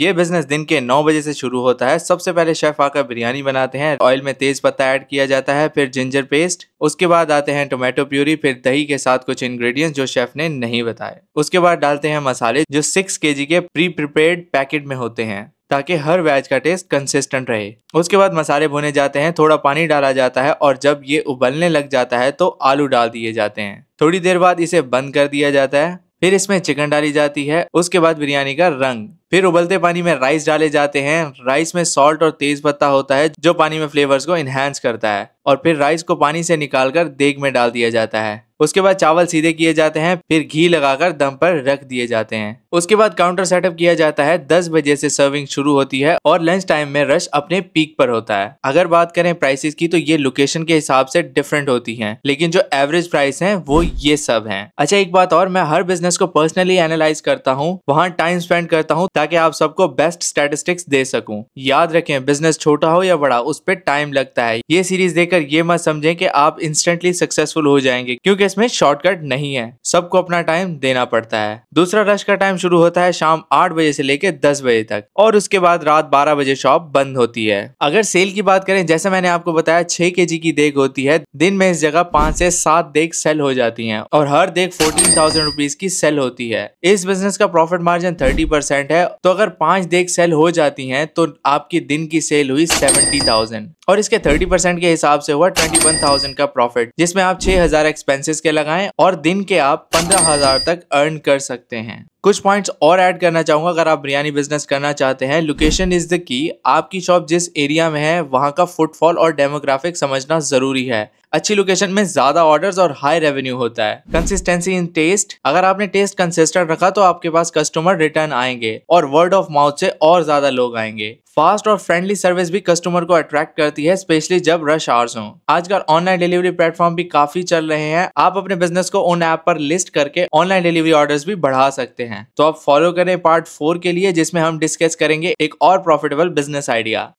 ये बिजनेस दिन के 9 बजे से शुरू होता है सबसे पहले शेफ आकर बिरयानी बनाते हैं ऑयल में तेज पत्ता ऐड किया जाता है फिर जिंजर पेस्ट उसके बाद आते हैं टोमेटो प्यूरी फिर दही के साथ कुछ इंग्रेडिएंट्स जो शेफ ने नहीं बताए उसके बाद डालते हैं मसाले जो सिक्स के के प्री प्रिपेयर्ड पैकेट में होते हैं ताकि हर वेज का टेस्ट कंसिस्टेंट रहे उसके बाद मसाले भुने जाते हैं थोड़ा पानी डाला जाता है और जब ये उबलने लग जाता है तो आलू डाल दिए जाते हैं थोड़ी देर बाद इसे बंद कर दिया जाता है फिर इसमें चिकन डाली जाती है उसके बाद बिरयानी का रंग फिर उबलते पानी में राइस डाले जाते हैं राइस में सॉल्ट और तेज पत्ता होता है जो पानी में फ्लेवर्स को इनहेंस करता है और फिर राइस को पानी से निकालकर देग में डाल दिया जाता है उसके बाद चावल सीधे किए जाते हैं फिर घी लगाकर दम पर रख दिए जाते हैं उसके बाद काउंटर सेटअप किया जाता है दस बजे से सर्विंग शुरू होती है और लंच टाइम में रश अपने पीक पर होता है अगर बात करें प्राइसेस की तो ये लोकेशन के हिसाब से डिफरेंट होती है लेकिन जो एवरेज प्राइस है वो ये सब है अच्छा एक बात और मैं हर बिजनेस को पर्सनली एनालाइज करता हूँ वहाँ टाइम स्पेंड करता हूँ ताकि आप सबको बेस्ट स्टेटिस्टिक्स दे सकू याद रखे बिजनेस छोटा हो या बड़ा उस पर टाइम लगता है ये सीरीज देखकर ये मत समझे की आप इंस्टेंटली सक्सेसफुल हो जाएंगे क्योंकि इसमें शॉर्टकट नहीं है सबको अपना टाइम देना पड़ता है दूसरा रश का टाइम शुरू होता है शाम आठ बजे से लेकर दस बजे तक और उसके बाद रात बारह बजे शॉप बंद होती है अगर सेल की बात करें जैसे मैंने आपको बताया छह के की देख होती है दिन में इस जगह पांच से सात देख सेल हो जाती है और हर देख फोर्टीन थाउजेंड की सेल होती है इस बिजनेस का प्रॉफिट मार्जिन थर्टी है तो अगर पांच देख सेल हो जाती है तो आपकी दिन की सेल हुई सेवेंटी और इसके थर्टी के हिसाब से हुआ ट्वेंटी का प्रॉफिट जिसमें आप छह हजार एक्सपेंसेस के लगाएं और दिन के आप पंद्रह हजार तक अर्न कर सकते हैं कुछ पॉइंट्स और ऐड करना चाहूँगा अगर आप बिरयानी बिजनेस करना चाहते हैं लोकेशन इज़ द की आपकी शॉप जिस एरिया में है वहाँ का फुटफॉल और डेमोग्राफिक समझना ज़रूरी है अच्छी लोकेशन में ज्यादा ऑर्डर और हाई रेवेन्यू होता है कंसिस्टेंसी इन टेस्ट अगर आपने टेस्ट कंसिस्टेंट रखा तो आपके पास कस्टमर रिटर्न आएंगे और वर्ड ऑफ माउथ से और ज्यादा लोग आएंगे फास्ट और फ्रेंडली सर्विस भी कस्टमर को अट्रैक्ट करती है स्पेशली जब रश आवर्स हो आजकल ऑनलाइन डिलीवरी प्लेटफॉर्म भी काफी चल रहे हैं आप अपने बिजनेस को उन ऐप पर लिस्ट करके ऑनलाइन डिलीवरी ऑर्डर्स भी बढ़ा सकते हैं तो आप फॉलो करें पार्ट फोर के लिए जिसमें हम डिस्कस करेंगे एक और प्रॉफिटेबल बिजनेस आइडिया